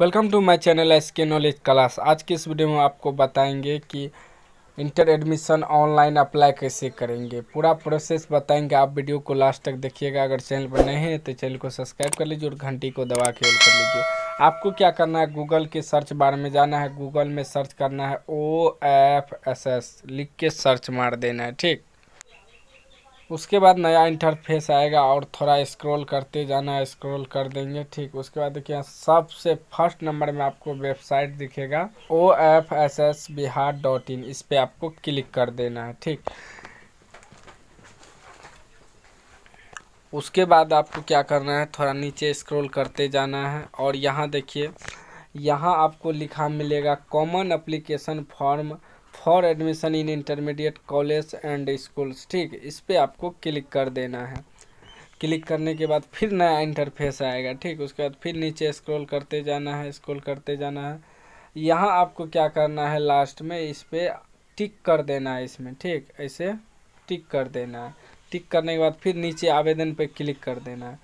welcome to my channel S K knowledge class आज के इस वीडियो में आपको बताएंगे कि इंटर एडमिशन ऑनलाइन अप्लाई कैसे करेंगे पूरा प्रोसेस बताएंगे आप वीडियो को लास्ट तक देखिएगा अगर चैनल पर नए हैं तो चैनल को सब्सक्राइब कर लीजिए और घंटी को दबा के ऑल कर लीजिए आपको क्या करना है गूगल के सर्च बार में जाना है गूगल में सर्च करना है ओ एफ एस एस लिख के सर्च मार देना है ठीक उसके बाद नया इंटरफेस आएगा और थोड़ा स्क्रॉल करते जाना स्क्रॉल कर देंगे ठीक उसके बाद देखिए सबसे फर्स्ट नंबर में आपको वेबसाइट दिखेगा O F S S Bihar dot in इस पर आपको क्लिक कर देना है ठीक उसके बाद आपको क्या करना है थोड़ा नीचे स्क्रॉल करते जाना है और यहाँ देखिए यहाँ आपको लिखा मिलेगा common application form for admission in intermediate college and schools ठीक इस पर आपको क्लिक कर देना है क्लिक करने के बाद फिर नया इंटरफेस आएगा ठीक उसके बाद फिर नीचे स्क्रॉल करते जाना है स्क्रॉल करते जाना है यहाँ आपको क्या करना है लास्ट में इस पर टिक कर देना है इसमें ठीक ऐसे टिक कर देना है टिक करने के बाद फिर नीचे आवेदन पर क्लिक कर देना है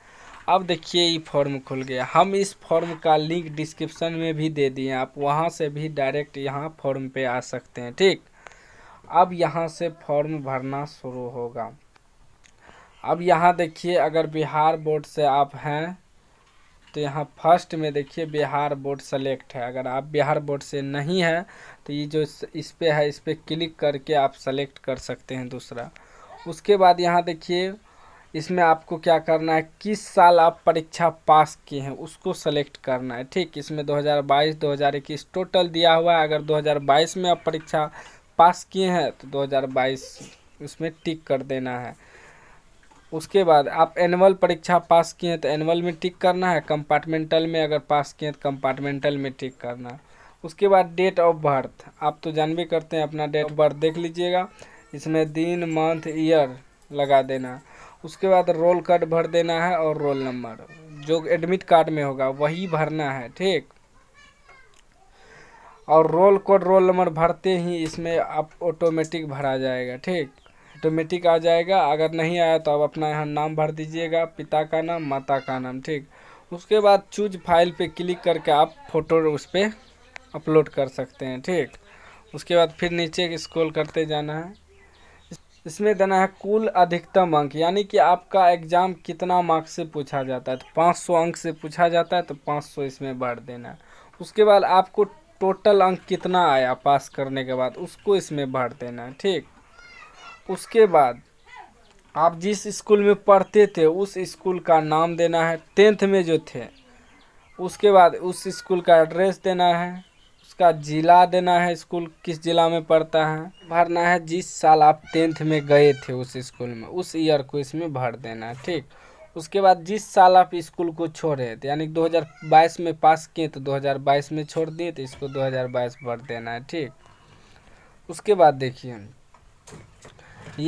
अब देखिए ये फॉर्म खुल गया हम इस फॉर्म का लिंक डिस्क्रिप्शन में भी दे दिए आप वहाँ से भी डायरेक्ट यहाँ फॉर्म पे आ सकते हैं ठीक अब यहाँ से फॉर्म भरना शुरू होगा अब यहाँ देखिए अगर बिहार बोर्ड से आप हैं तो यहाँ फर्स्ट में देखिए बिहार बोर्ड सेलेक्ट है अगर आप बिहार बोर्ड से नहीं है तो ये जो इस पर है इस पर क्लिक करके आप सेलेक्ट कर सकते हैं दूसरा उसके बाद यहाँ देखिए इसमें आपको क्या करना है किस साल आप परीक्षा पास किए हैं उसको सेलेक्ट करना है ठीक इसमें 2022 2021 टोटल दिया हुआ है अगर 2022 में आप परीक्षा पास किए हैं तो 2022 उसमें टिक कर देना है उसके बाद आप एनुअल परीक्षा पास किए हैं तो एनुअल में टिक करना है कंपार्टमेंटल में अगर पास किए हैं तो कंपार्टमेंटल में टिक करना है उसके बाद डेट ऑफ बर्थ आप तो जानबे करते हैं अपना डेट ऑफ बर्थ देख लीजिएगा इसमें दिन मंथ ईयर लगा देना है उसके बाद रोल कार्ड भर देना है और रोल नंबर जो एडमिट कार्ड में होगा वही भरना है ठीक और रोल कोड रोल नंबर भरते ही इसमें आप ऑटोमेटिक भरा जाएगा ठीक ऑटोमेटिक आ जाएगा अगर नहीं आया तो आप अपना यहाँ नाम भर दीजिएगा पिता का नाम माता का नाम ठीक उसके बाद चूज फाइल पे क्लिक करके आप फ़ोटो उस पर अपलोड कर सकते हैं ठीक उसके बाद फिर नीचे स्क्रॉल करते जाना है इसमें देना है कुल अधिकतम अंक यानी कि आपका एग्ज़ाम कितना मार्क्स से पूछा जाता है तो 500 अंक से पूछा जाता है तो 500 इसमें बांट देना है उसके बाद आपको टोटल अंक कितना आया पास करने के बाद उसको इसमें बांट देना है ठीक उसके बाद आप जिस स्कूल में पढ़ते थे उस स्कूल का नाम देना है टेंथ में जो थे उसके बाद उस स्कूल का एड्रेस देना है उसका ज़िला देना है स्कूल किस ज़िला में पड़ता है भरना है जिस साल आप टेंथ में गए थे उस स्कूल में उस ईयर को इसमें भर देना है ठीक उसके बाद जिस साल आप स्कूल को छोड़े थे यानी 2022 में पास किए तो 2022 में छोड़ दिए तो इसको 2022 भर देना है ठीक उसके बाद देखिए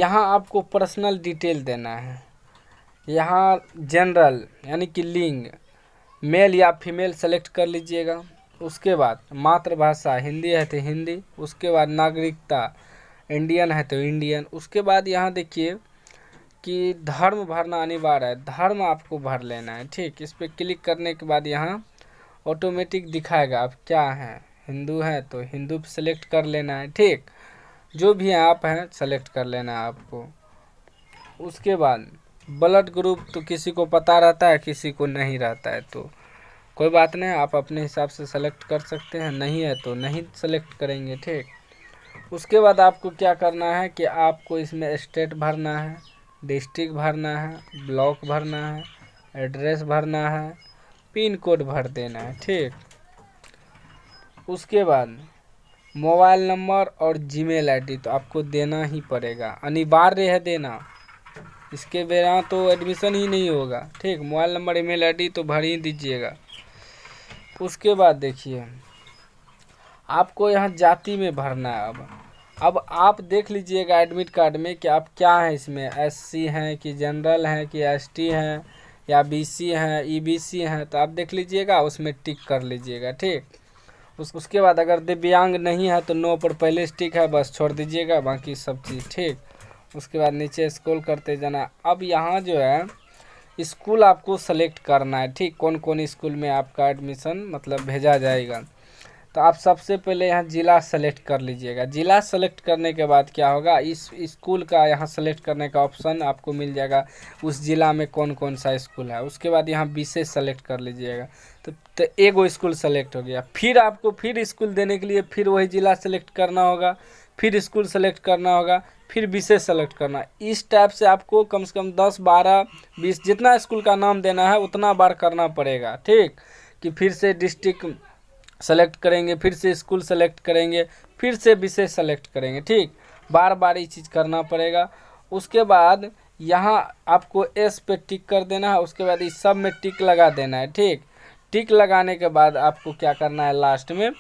यहाँ आपको पर्सनल डिटेल देना है यहाँ जनरल यानी कि लिंग मेल या फीमेल सेलेक्ट कर लीजिएगा उसके बाद मातृभाषा हिंदी है तो हिंदी उसके बाद नागरिकता इंडियन है तो इंडियन उसके बाद यहाँ देखिए कि धर्म भरना अनिवार्य है धर्म आपको भर लेना है ठीक इस पर क्लिक करने के बाद यहाँ ऑटोमेटिक दिखाएगा आप क्या हैं हिंदू हैं तो हिंदू सेलेक्ट कर लेना है ठीक जो भी आप हैं सेलेक्ट कर लेना है आपको उसके बाद ब्लड ग्रुप तो किसी को पता रहता है किसी को नहीं रहता है तो कोई बात नहीं आप अपने हिसाब से सेलेक्ट कर सकते हैं नहीं है तो नहीं सेलेक्ट करेंगे ठीक उसके बाद आपको क्या करना है कि आपको इसमें स्टेट भरना है डिस्ट्रिक्ट भरना है ब्लॉक भरना है एड्रेस भरना है पिन कोड भर देना है ठीक उसके बाद मोबाइल नंबर और जीमेल आईडी तो आपको देना ही पड़ेगा अनिवार्य है देना इसके बिना तो एडमिशन ही नहीं होगा ठीक मोबाइल नंबर ईमेल आईडी तो भर ही दीजिएगा उसके बाद देखिए आपको यहाँ जाति में भरना है अब अब आप देख लीजिएगा एडमिट कार्ड में कि आप क्या हैं इसमें एससी हैं कि जनरल हैं कि एसटी हैं या बीसी हैं ईबीसी e हैं तो आप देख लीजिएगा उसमें टिक कर लीजिएगा ठीक उस उसके बाद अगर दिव्यांग नहीं है तो नो पर पहले टिक है बस छोड़ दीजिएगा बाकी सब चीज़ ठीक उसके बाद नीचे स्क्रॉल करते जाना अब यहाँ जो है स्कूल आपको सेलेक्ट करना है ठीक कौन कौन स्कूल में आपका एडमिशन मतलब भेजा जाएगा तो आप सबसे पहले यहाँ ज़िला सेलेक्ट कर लीजिएगा ज़िला सेलेक्ट करने के बाद क्या होगा इस स्कूल का यहाँ सेलेक्ट करने का ऑप्शन आपको मिल जाएगा उस ज़िला में कौन कौन सा स्कूल है उसके बाद यहाँ विषय सेलेक्ट कर लीजिएगा तो, तो एगो स्कूल सेलेक्ट हो गया फिर आपको फिर स्कूल देने के लिए फिर वही ज़िला सेलेक्ट करना होगा फिर स्कूल सेलेक्ट करना होगा फिर विषय सेलेक्ट करना इस टाइप से आपको कम से कम दस बारह बीस जितना स्कूल का नाम देना है उतना बार करना पड़ेगा ठीक कि फिर से डिस्ट्रिक्ट सेलेक्ट करेंगे फिर से स्कूल सेलेक्ट करेंगे फिर से विषय सेलेक्ट करेंगे ठीक बार बार ये चीज़ करना पड़ेगा उसके बाद यहाँ आपको एस पे टिक कर देना है उसके बाद इस सब में टिक लगा देना है ठीक टिक लगाने के बाद आपको क्या करना है लास्ट में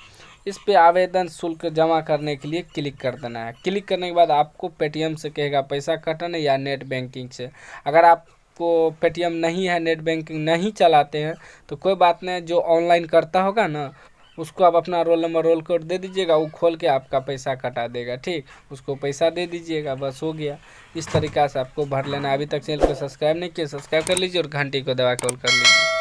इस पे आवेदन शुल्क जमा करने के लिए क्लिक कर देना है क्लिक करने के बाद आपको पेटीएम से कहेगा पैसा कटने या नेट बैंकिंग से अगर आप आपको पेटीएम नहीं है नेट बैंकिंग नहीं चलाते हैं तो कोई बात नहीं जो ऑनलाइन करता होगा ना उसको आप अपना रोल नंबर रोल कोड दे दीजिएगा वो खोल के आपका पैसा कटा देगा ठीक उसको पैसा दे दीजिएगा बस हो गया इस तरीका से आपको भर लेना अभी तक चैनल को सब्सक्राइब नहीं किया सब्सक्राइब कर लीजिए और घंटी को दबा कॉल कर लीजिए